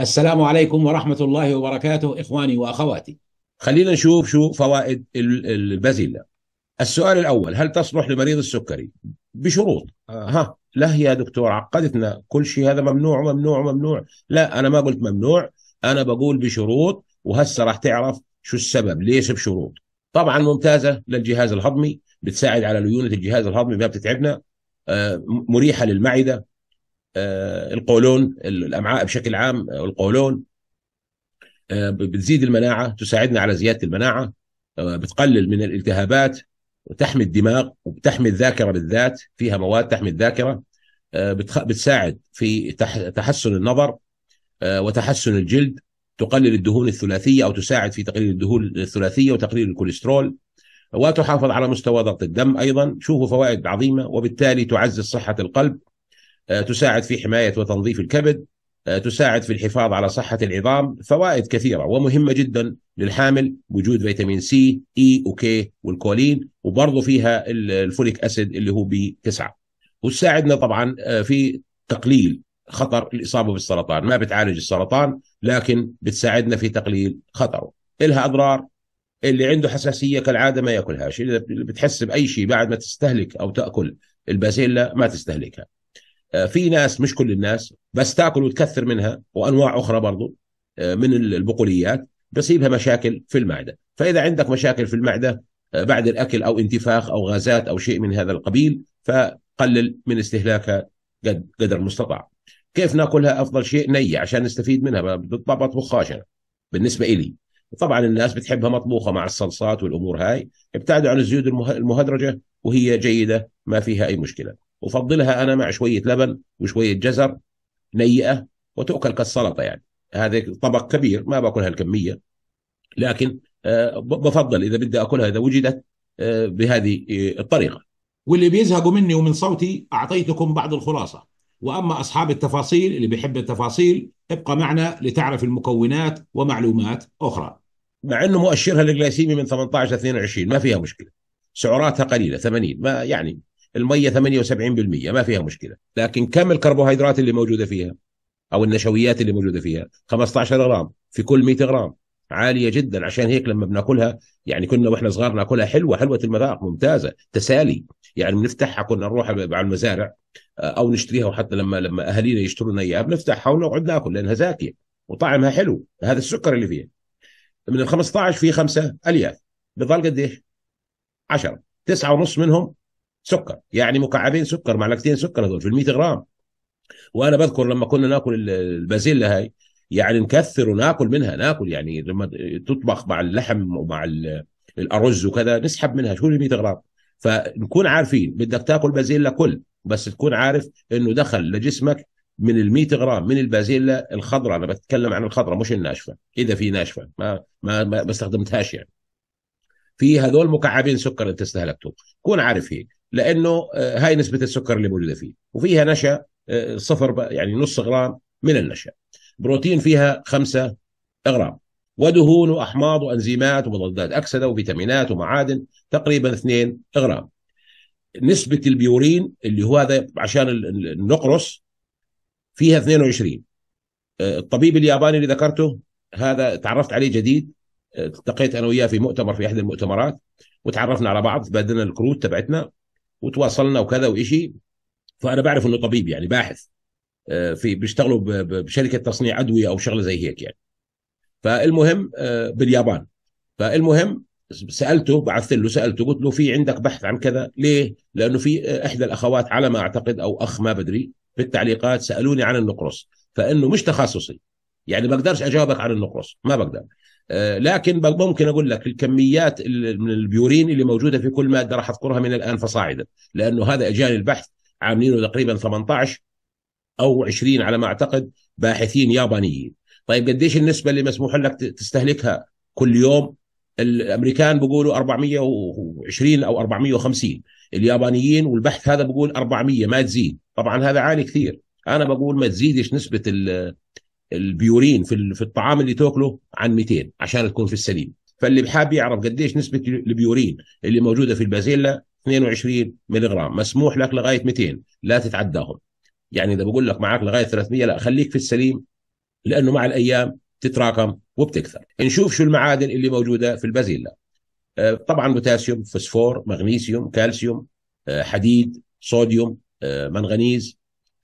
السلام عليكم ورحمة الله وبركاته إخواني وأخواتي خلينا نشوف شو فوائد البازيلا السؤال الأول هل تصلح لمريض السكري بشروط آه. ها لا يا دكتور عقدتنا كل شيء هذا ممنوع ممنوع ممنوع لا أنا ما قلت ممنوع أنا بقول بشروط وهسه راح تعرف شو السبب ليش بشروط طبعا ممتازة للجهاز الهضمي بتساعد على ليونة الجهاز الهضمي ما بتتعبنا آه، مريحة للمعدة آه، القولون الامعاء بشكل عام آه، القولون آه، بتزيد المناعه تساعدنا على زياده المناعه بتقلل من الالتهابات وتحمي الدماغ وبتحمي الذاكره بالذات فيها مواد تحمي الذاكره بتساعد في تحسن النظر وتحسن الجلد تقلل الدهون الثلاثيه او تساعد في تقليل الدهون الثلاثيه وتقليل الكوليسترول وتحافظ على مستوى ضغط الدم ايضا شوفوا فوائد عظيمه وبالتالي تعزز صحه القلب آه، تساعد في حماية وتنظيف الكبد آه، تساعد في الحفاظ على صحة العظام فوائد كثيرة ومهمة جدا للحامل وجود فيتامين سي اي وكي والكولين وبرضه فيها الفوليك اسيد اللي هو بي 9 وتساعدنا طبعا آه، في تقليل خطر الاصابه بالسرطان ما بتعالج السرطان لكن بتساعدنا في تقليل خطره إلها اضرار اللي عنده حساسيه كالعاده ما ياكلهاش اذا بتحس باي شيء بعد ما تستهلك او تاكل البازيلا ما تستهلكها آه، في ناس مش كل الناس بس تاكل وتكثر منها وانواع اخرى برضو آه، من البقوليات بصيبها مشاكل في المعده فاذا عندك مشاكل في المعده آه، بعد الاكل او انتفاخ او غازات او شيء من هذا القبيل فقلل من استهلاكها قد قدر المستطاع كيف ناكلها افضل شيء نيه عشان نستفيد منها بالضبط بطبخهاش انا بالنسبه الي طبعا الناس بتحبها مطبوخه مع الصلصات والامور هاي ابتعدوا عن الزيوت المهدرجه وهي جيده ما فيها اي مشكله افضلها انا مع شويه لبن وشويه جزر نيئه وتؤكل كالسلطه يعني هذا طبق كبير ما باكل هالكميه لكن آه، بفضل اذا بدي اكلها اذا وجدت آه، بهذه آه، الطريقه واللي بيزهقوا مني ومن صوتي اعطيتكم بعض الخلاصه واما اصحاب التفاصيل اللي بيحب التفاصيل ابقى معنا لتعرف المكونات ومعلومات اخرى مع انه مؤشرها الجلايسيمي من 18 ل 22 ما فيها مشكله سعراتها قليله 80 ما يعني الميه 78% ما فيها مشكله لكن كم الكربوهيدرات اللي موجوده فيها او النشويات اللي موجوده فيها 15 غرام في كل 100 غرام عاليه جدا عشان هيك لما بناكلها يعني كنا واحنا صغار ناكلها حلوه حلوه المذاق ممتازه تسالي يعني بنفتحها كنا نروح على المزارع آه، او نشتريها وحتى لما لما اهالينا يشتروا لنا اياها بنفتحها ونقعد ناكل لانها زاكيه وطعمها حلو هذا السكر اللي فيها من ال 15 في خمسه الياف بضل قديش؟ 10 تسعة ونص منهم سكر يعني مكعبين سكر معلقتين سكر هذول في ال 100 جرام وانا بذكر لما كنا ناكل البازيلا هاي يعني نكثر وناكل منها ناكل يعني لما تطبخ مع اللحم ومع الارز وكذا نسحب منها شو ال 100 جرام فنكون عارفين بدك تاكل بازيلا كل بس تكون عارف انه دخل لجسمك من ال 100 جرام من البازيلا الخضراء انا بتكلم عن الخضراء مش الناشفه اذا في ناشفه ما ما, ما استخدمتهاش يعني في هذول مكعبين سكر انت استهلكته كون عارف هيك لانه آه، هاي نسبه السكر اللي موجوده فيه وفيها نشا آه، صفر يعني نص غرام من النشا بروتين فيها 5 غرام ودهون واحماض وانزيمات ومضادات اكسده وفيتامينات ومعادن تقريبا 2 غرام نسبه البيورين اللي هو هذا عشان النقرس فيها 22 آه، الطبيب الياباني اللي ذكرته هذا تعرفت عليه جديد التقيت انا وياه في مؤتمر في احد المؤتمرات وتعرفنا على بعض تبادلنا الكروت تبعتنا وتواصلنا وكذا وإشي فانا بعرف انه طبيب يعني باحث آه، في بيشتغلوا بشركه تصنيع ادويه او شغله زي هيك يعني فالمهم آه، باليابان فالمهم سالته بعثت له سالته قلت له في عندك بحث عن كذا ليه لانه في آه، احدى الاخوات على ما اعتقد او اخ ما بدري بالتعليقات سالوني عن النقرس فانه مش تخصصي يعني ما بقدرش اجاوبك عن النقرس ما بقدر آه، لكن ممكن اقول لك الكميات من البيورين اللي موجوده في كل ماده راح اذكرها من الان فصاعدا لانه هذا اجاني البحث عاملينه تقريبا 18 او 20 على ما اعتقد باحثين يابانيين طيب قديش النسبه اللي مسموح لك تستهلكها كل يوم الامريكان بيقولوا 420 او 450 اليابانيين والبحث هذا بيقول 400 ما تزيد طبعا هذا عالي كثير انا بقول ما تزيدش نسبه البيورين في في الطعام اللي تاكله عن 200 عشان تكون في السليم فاللي بحاب يعرف قديش نسبه البيورين اللي موجوده في البازيلا 22 ملغ مسموح لك لغايه 200 لا تتعداهم يعني اذا بقول لك معك لغايه 300 لا خليك في السليم لانه مع الايام تتراكم وبتكثر نشوف شو المعادن اللي موجوده في البازيلا آه، طبعا بوتاسيوم فوسفور مغنيسيوم كالسيوم آه، حديد صوديوم آه، منغنيز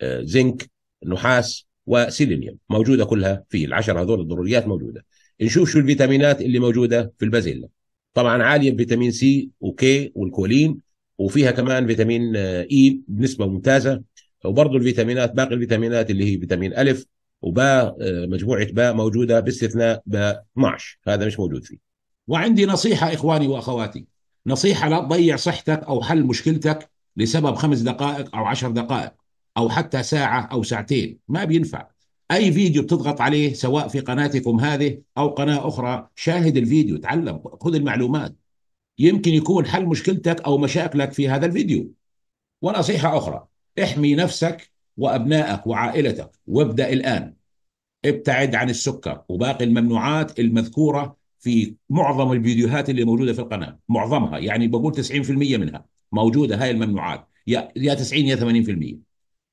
زنك نحاس وسيلينيوم موجوده كلها فيه العشر هذول الضروريات موجوده نشوف شو الفيتامينات اللي موجوده في البازيلا طبعا عاليه بفيتامين سي وكي والكولين وفيها كمان فيتامين آه، اي بنسبه ممتازه وبرضه الفيتامينات باقي الفيتامينات اللي هي فيتامين الف وباء آه، مجموعه باء موجوده باستثناء باء 12 هذا مش موجود فيه وعندي نصيحه اخواني واخواتي نصيحه لا تضيع صحتك او حل مشكلتك لسبب خمس دقائق او عشر دقائق او حتى ساعه او ساعتين ما بينفع اي فيديو بتضغط عليه سواء في قناتكم هذه او قناه اخرى شاهد الفيديو تعلم خذ المعلومات يمكن يكون حل مشكلتك او مشاكلك في هذا الفيديو ونصيحه اخرى احمي نفسك وابنائك وعائلتك وابدا الان ابتعد عن السكر وباقي الممنوعات المذكوره في معظم الفيديوهات اللي موجوده في القناه معظمها يعني بقول 90% منها موجوده هاي الممنوعات يا 90 يا 80%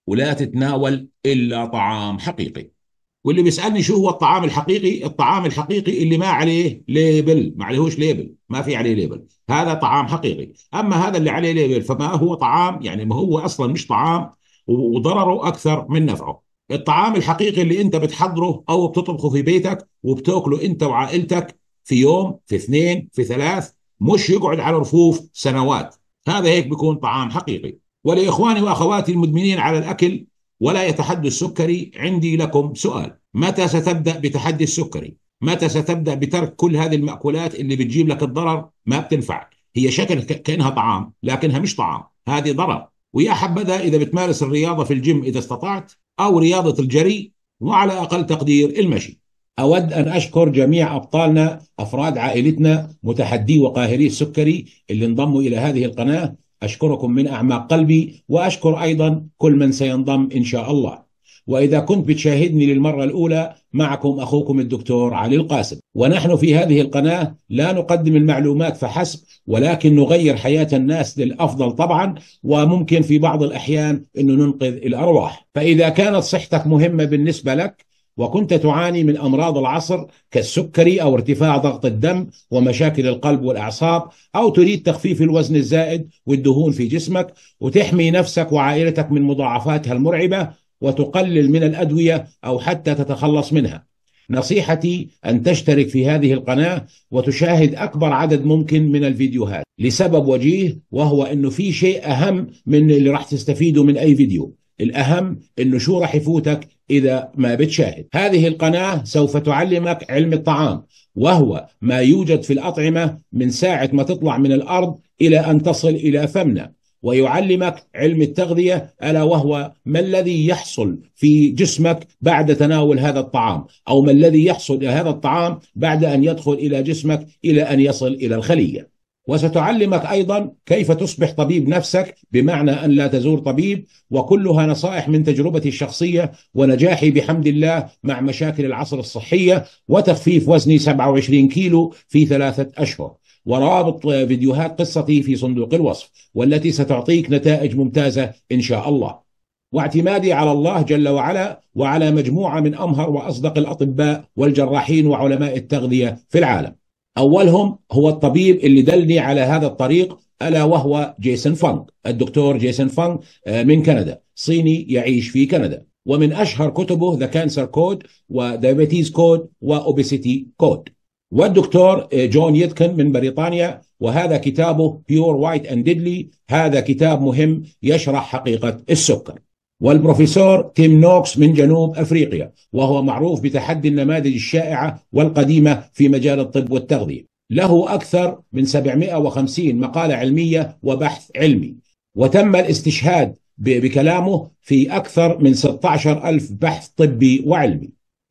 ولا تتناول إلا طعام حقيقي واللي بيسألني شو هو الطعام الحقيقي الطعام الحقيقي اللي ما عليه ليبل ما عليهوش ليبل ما في عليه ليبل هذا طعام حقيقي أما هذا اللي عليه ليبل فما هو طعام يعني ما هو أصلا مش طعام وضرره أكثر من نفعه الطعام الحقيقي اللي انت بتحضره او بتطبخه في بيتك وبتاكله انت وعائلتك في يوم في اثنين في ثلاث مش يقعد على رفوف سنوات هذا هيك بيكون طعام حقيقي ولإخواني وأخواتي المدمنين على الأكل ولا يتحدى السكري عندي لكم سؤال متى ستبدأ بتحدي السكري؟ متى ستبدأ بترك كل هذه المأكولات اللي بتجيب لك الضرر ما بتنفعك هي شكل كأنها طعام لكنها مش طعام هذه ضرر ويا حبذا إذا بتمارس الرياضة في الجيم إذا استطعت أو رياضة الجري وعلى أقل تقدير المشي أود أن أشكر جميع أبطالنا أفراد عائلتنا متحدي وقاهري السكري اللي انضموا إلى هذه القناة أشكركم من أعماق قلبي وأشكر أيضا كل من سينضم إن شاء الله وإذا كنت بتشاهدني للمرة الأولى معكم أخوكم الدكتور علي القاسم ونحن في هذه القناة لا نقدم المعلومات فحسب ولكن نغير حياة الناس للأفضل طبعا وممكن في بعض الأحيان أنه ننقذ الأرواح فإذا كانت صحتك مهمة بالنسبة لك وكنت تعاني من امراض العصر كالسكري او ارتفاع ضغط الدم ومشاكل القلب والاعصاب او تريد تخفيف الوزن الزائد والدهون في جسمك وتحمي نفسك وعائلتك من مضاعفاتها المرعبه وتقلل من الادويه او حتى تتخلص منها. نصيحتي ان تشترك في هذه القناه وتشاهد اكبر عدد ممكن من الفيديوهات لسبب وجيه وهو انه في شيء اهم من اللي راح تستفيده من اي فيديو. الاهم انه شو راح يفوتك اذا ما بتشاهد هذه القناه سوف تعلمك علم الطعام وهو ما يوجد في الاطعمه من ساعه ما تطلع من الارض الى ان تصل الى فمنا ويعلمك علم التغذيه الا وهو ما الذي يحصل في جسمك بعد تناول هذا الطعام او ما الذي يحصل هذا الطعام بعد ان يدخل الى جسمك الى ان يصل الى الخليه وستعلمك ايضا كيف تصبح طبيب نفسك بمعنى ان لا تزور طبيب وكلها نصائح من تجربتي الشخصيه ونجاحي بحمد الله مع مشاكل العصر الصحيه وتخفيف وزني 27 كيلو في ثلاثه اشهر ورابط فيديوهات قصتي في صندوق الوصف والتي ستعطيك نتائج ممتازه ان شاء الله. واعتمادي على الله جل وعلا وعلى مجموعه من امهر واصدق الاطباء والجراحين وعلماء التغذيه في العالم. أولهم هو الطبيب اللي دلني على هذا الطريق ألا وهو جيسون فانغ الدكتور جيسون فانغ آه، من كندا صيني يعيش في كندا ومن أشهر كتبه ذا كانسر كود ودايابيتيز كود وأوبيسيتي كود والدكتور آه، جون يدكن من بريطانيا وهذا كتابه بيور وايت اند ديدلي هذا كتاب مهم يشرح حقيقة السكر والبروفيسور تيم نوكس من جنوب افريقيا وهو معروف بتحدي النماذج الشائعه والقديمه في مجال الطب والتغذيه. له اكثر من 750 مقاله علميه وبحث علمي وتم الاستشهاد بكلامه في اكثر من 16 ألف بحث طبي وعلمي.